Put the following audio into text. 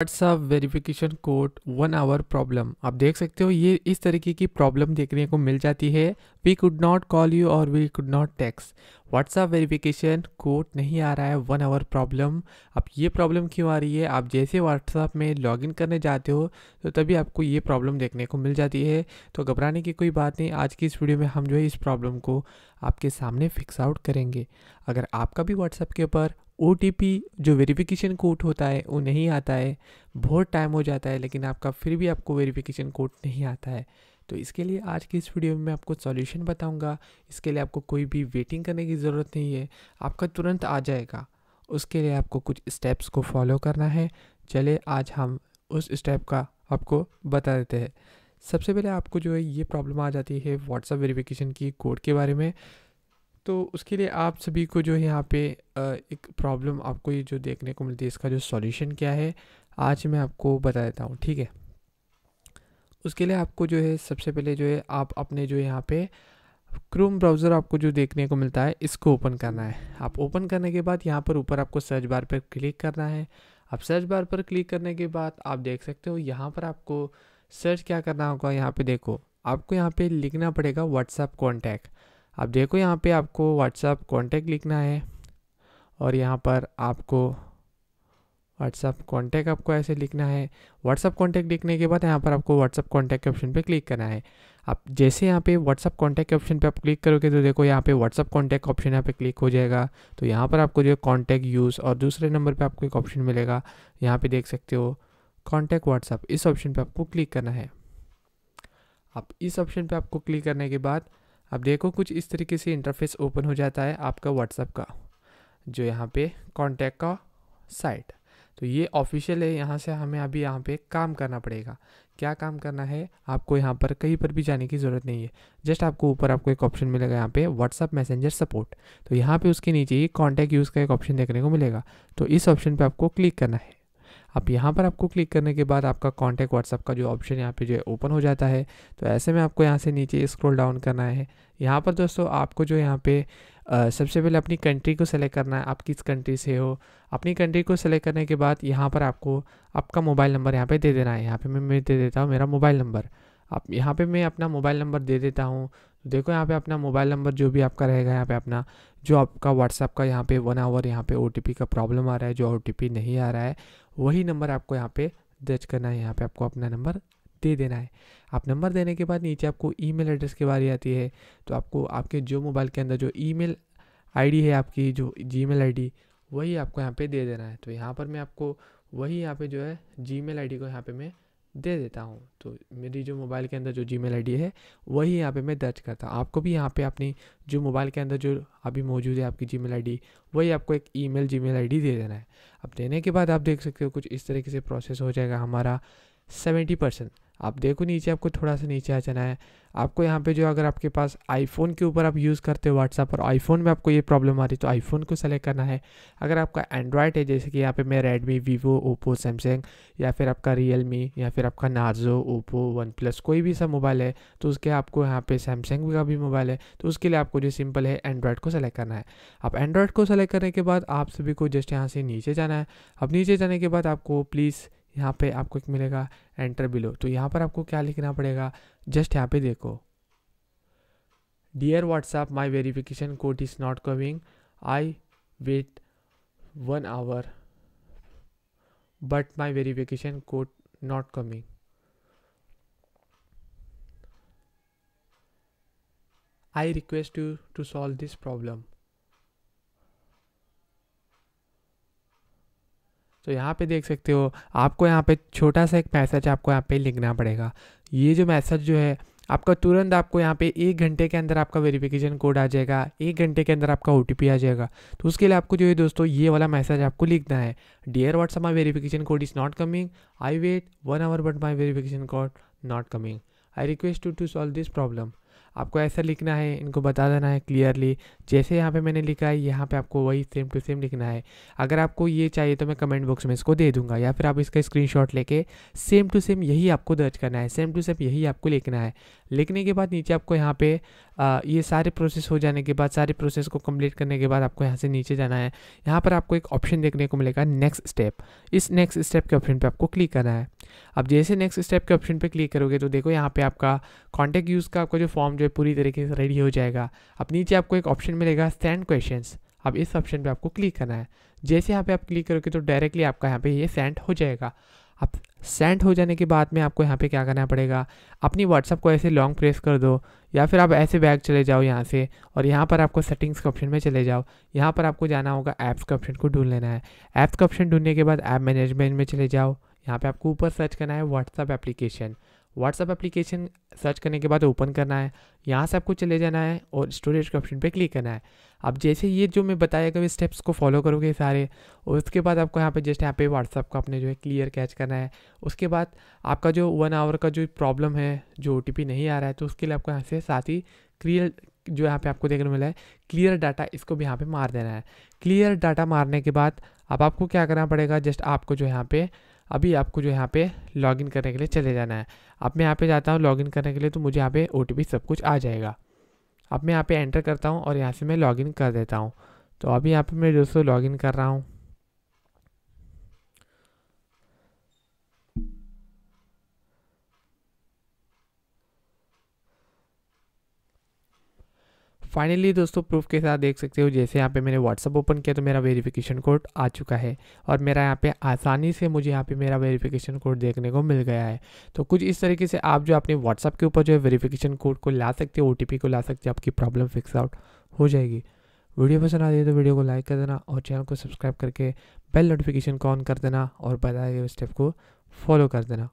WhatsApp verification code one hour problem आप देख सकते हो ये इस तरीके की प्रॉब्लम देखने को मिल जाती है we could not call you और we could not text WhatsApp verification code नहीं आ रहा है वन आवर प्रॉब्लम अब ये प्रॉब्लम क्यों आ रही है आप जैसे व्हाट्सअप में लॉगिन करने जाते हो तो तभी आपको ये प्रॉब्लम देखने को मिल जाती है तो घबराने की कोई बात नहीं आज की इस वीडियो में हम जो है इस प्रॉब्लम को आपके सामने फिक्स आउट करेंगे अगर आपका भी व्हाट्सएप के ऊपर ओ जो वेरिफिकेशन कोड होता है वो नहीं आता है बहुत टाइम हो जाता है लेकिन आपका फिर भी आपको वेरिफिकेशन कोड नहीं आता है तो इसके लिए आज की इस वीडियो में मैं आपको सॉल्यूशन बताऊंगा इसके लिए आपको कोई भी वेटिंग करने की ज़रूरत नहीं है आपका तुरंत आ जाएगा उसके लिए आपको कुछ स्टेप्स को फॉलो करना है चले आज हम उस स्टेप का आपको बता देते हैं सबसे पहले आपको जो है ये प्रॉब्लम आ जाती है व्हाट्सअप वेरिफिकेशन की कोड के बारे में तो उसके लिए आप सभी को जो है यहाँ पे एक प्रॉब्लम आपको ये जो देखने को मिलती है इसका जो सॉल्यूशन क्या है आज मैं आपको बता देता हूँ ठीक है उसके लिए आपको जो है सबसे पहले जो है आप अपने जो यहाँ पे क्रोम ब्राउज़र आपको जो देखने को मिलता है इसको ओपन करना है आप ओपन करने के बाद यहाँ पर ऊपर आपको सर्च बार पर क्लिक करना है आप सर्च बार पर क्लिक करने के बाद आप देख सकते हो यहाँ पर आपको सर्च क्या करना होगा यहाँ पे देखो आपको यहाँ पे लिखना पड़ेगा व्हाट्सएप कॉन्टैक्ट आप देखो यहाँ पे आपको व्हाट्सअप कॉन्टैक्ट लिखना है और यहाँ पर आपको व्हाट्सअप कॉन्टैक्ट आपको ऐसे लिखना है व्हाट्सअप कॉन्टैक्ट लिखने के बाद यहाँ पर आपको व्हाट्सअप कॉन्टैक्ट के ऑप्शन पे क्लिक करना है आप जैसे यहाँ पे व्हाट्सअप कॉन्टैक्ट के ऑप्शन पे आप क्लिक करोगे तो देखो यहाँ पे व्हाट्सअप कॉन्टैक्ट ऑप्शन यहाँ पे क्लिक हो जाएगा तो यहाँ पर आपको जो कॉन्टैक्ट यूज़ और दूसरे नंबर पर आपको एक ऑप्शन मिलेगा यहाँ पर देख सकते हो कॉन्टैक्ट व्हाट्सअप इस ऑप्शन पर आपको क्लिक करना है आप इस ऑप्शन पर आपको क्लिक करने के बाद अब देखो कुछ इस तरीके से इंटरफेस ओपन हो जाता है आपका व्हाट्सअप का जो यहाँ पे कॉन्टैक्ट का साइट तो ये ऑफिशियल है यहाँ से हमें अभी यहाँ पे काम करना पड़ेगा क्या काम करना है आपको यहाँ पर कहीं पर भी जाने की ज़रूरत नहीं है जस्ट आपको ऊपर आपको एक ऑप्शन मिलेगा यहाँ पे व्हाट्सअप मैसेंजर सपोर्ट तो यहाँ पे उसके नीचे ही कॉन्टैक्ट यूज़ का एक ऑप्शन देखने को मिलेगा तो इस ऑप्शन पे आपको क्लिक करना है अब यहाँ पर आपको क्लिक करने के बाद आपका कॉन्टैक्ट व्हाट्सअप का जो ऑप्शन यहाँ पे जो है ओपन हो जाता है तो ऐसे में आपको यहाँ से नीचे स्क्रोल डाउन करना है यहाँ पर दोस्तों आपको जो यहाँ पे सबसे पहले अपनी कंट्री को सेलेक्ट करना है आप किस कंट्री से हो अपनी कंट्री को सेलेक्ट करने के बाद यहाँ पर आपको आपका मोबाइल नंबर यहाँ पे दे देना है यहाँ पे मैं मैं दे देता हूँ मेरा मोबाइल नंबर आप यहाँ पे मैं अपना मोबाइल नंबर दे देता हूँ देखो यहाँ पे अपना मोबाइल नंबर जो भी आपका रहेगा यहाँ पे अपना जो आपका व्हाट्सअप का यहाँ पे वन आवर यहाँ पे ओ का प्रॉब्लम आ रहा है जो ओ नहीं आ रहा है वही नंबर आपको यहाँ पे दर्ज करना है यहाँ पे आपको अपना नंबर दे देना है आप नंबर देने के बाद नीचे आपको ईमेल एड्रेस की बारी आती है तो आपको आपके जो मोबाइल के अंदर जो ईमेल आईडी है आपकी जो जीमेल आईडी वही आपको यहाँ पे दे देना है तो यहाँ पर मैं आपको वही यहाँ पे जो है जीमेल आईडी को यहाँ पे मैं दे देता हूँ तो मेरी जो मोबाइल के अंदर जो जी मेल है वही यहाँ पे मैं दर्ज करता हूँ आपको भी यहाँ पे अपनी जो मोबाइल के अंदर जो अभी मौजूद है आपकी जी मेल वही आपको एक ई मेल जी मेल दे देना है अब देने के बाद आप देख सकते हो कुछ इस तरीके से प्रोसेस हो जाएगा हमारा सेवेंटी परसेंट आप देखो नीचे आपको थोड़ा सा नीचे आ जाना है आपको यहाँ पे जो अगर आपके पास आईफोन के ऊपर आप यूज़ करते हो व्हाट्सअप और आईफोन में आपको ये प्रॉब्लम आ रही है तो आईफोन को सेलेक्ट करना है अगर आपका एंड्रॉयड है जैसे कि यहाँ पे मैं रेडमी वीवो ओप्पो सैमसंग या फिर आपका रियलमी या फिर आपका नार्जो ओप्पो वन प्लस कोई भी सा मोबाइल है तो उसके आपको यहाँ पर सैमसंग का भी मोबाइल है तो उसके लिए आपको जो सिंपल है एंड्रॉयड को सेलेक्ट करना है आप एंड्रॉयड को सेलेक्ट करने के बाद आप सभी को जस्ट यहाँ से नीचे जाना है अब नीचे जाने के बाद आपको प्लीज़ यहाँ पे आपको एक मिलेगा एंटर बिलो तो यहाँ पर आपको क्या लिखना पड़ेगा जस्ट यहाँ पे देखो dear WhatsApp my verification code is not coming I wait one hour but my verification code not coming I request you to solve this problem. तो यहाँ पे देख सकते हो आपको यहाँ पे छोटा सा एक मैसेज आपको यहाँ पे लिखना पड़ेगा ये जो मैसेज जो है आपका तुरंत आपको यहाँ पे एक घंटे के अंदर आपका वेरिफिकेशन कोड आ जाएगा एक घंटे के अंदर आपका ओ आ जाएगा तो उसके लिए आपको जो है दोस्तों ये वाला मैसेज आपको लिखना है dear WhatsApp my verification code is not coming I wait one hour but my verification code not coming I request to to solve this problem आपको ऐसा लिखना है इनको बता देना है क्लियरली जैसे यहाँ पे मैंने लिखा है यहाँ पे आपको वही सेम टू सेम लिखना है अगर आपको ये चाहिए तो मैं कमेंट बॉक्स में इसको दे दूंगा या फिर आप इसका स्क्रीनशॉट लेके सेम टू सेम यही आपको दर्ज करना है सेम टू सेम यही आपको लिखना है लिखने के बाद नीचे आपको यहाँ पे आ, ये सारे प्रोसेस हो जाने के बाद सारे प्रोसेस को कंप्लीट करने के बाद आपको यहाँ से नीचे जाना है यहाँ पर आपको एक ऑप्शन देखने को मिलेगा नेक्स्ट स्टेप इस नेक्स्ट स्टेप के ऑप्शन पे आपको क्लिक करना है अब जैसे नेक्स्ट स्टेप के ऑप्शन पे क्लिक करोगे तो देखो यहाँ पे आपका कॉन्टैक्ट यूज़ का आपका जो फॉर्म जो है पूरी तरीके से रेडी हो जाएगा अब नीचे आपको एक ऑप्शन मिलेगा सेंड क्वेश्चन अब इस ऑप्शन पर आपको क्लिक करना है जैसे यहाँ पे आप क्लिक करोगे तो डायरेक्टली आपका यहाँ पे ये सेंड हो जाएगा आप सेंड हो जाने के बाद में आपको यहाँ पे क्या करना पड़ेगा अपनी व्हाट्सअप को ऐसे लॉन्ग प्रेस कर दो या फिर आप ऐसे बैग चले जाओ यहाँ से और यहाँ पर आपको सेटिंग्स के ऑप्शन में चले जाओ यहाँ पर आपको जाना होगा ऐप्स के ऑप्शन को ढूंढ लेना है ऐप्स के ऑप्शन ढूंढने के बाद ऐप मैनेजमेंट में चले जाओ यहाँ पर आपको ऊपर सर्च करना है WhatsApp application WhatsApp application search करने के बाद ओपन करना है यहाँ से आपको चले जाना है और स्टोरेज के ऑप्शन पे क्लिक करना है अब जैसे ये जो मैं बताया गया स्टेप्स को फॉलो करोगे सारे और उसके बाद आपको यहाँ पे जस्ट यहाँ पे व्हाट्सअप का अपने जो है क्लियर कैच करना है उसके बाद आपका जो वन आवर का जो प्रॉब्लम है जो ओ नहीं आ रहा है तो उसके लिए आपको यहाँ से साथ ही क्लियर जो यहाँ पे आपको देखने को मिला है क्लियर डाटा इसको भी यहाँ पे मार देना है क्लियर डाटा मारने के बाद अब आपको क्या करना पड़ेगा जस्ट आपको जो यहाँ पे अभी आपको जो यहाँ पे लॉगिन करने के लिए चले जाना है अब मैं यहाँ पे जाता हूँ लॉगिन करने के लिए तो मुझे यहाँ पे ओ सब कुछ आ जाएगा अब मैं यहाँ पे एंटर करता हूँ और यहाँ से मैं लॉगिन कर देता हूँ तो अभी यहाँ पे मैं दोस्तों लॉगिन कर रहा हूँ फाइनली दोस्तों प्रूफ के साथ देख सकते हो जैसे यहाँ पे मैंने व्हाट्सअप ओपन किया तो मेरा वेरिफिकेशन कोड आ चुका है और मेरा यहाँ पे आसानी से मुझे यहाँ पे मेरा वेरिफिकेशन कोड देखने को मिल गया है तो कुछ इस तरीके से आप जो अपने व्हाट्सअप के ऊपर जो है वेरीफ़िकेशन कोड को ला सकते हो ओ को ला सकते हो आपकी प्रॉब्लम फिक्स आउट हो जाएगी वीडियो पसंद आ रही है तो वीडियो को लाइक कर देना और चैनल को सब्सक्राइब करके बेल नोटिफिकेशन को ऑन कर देना और बताए गए स्टेप को फॉलो कर देना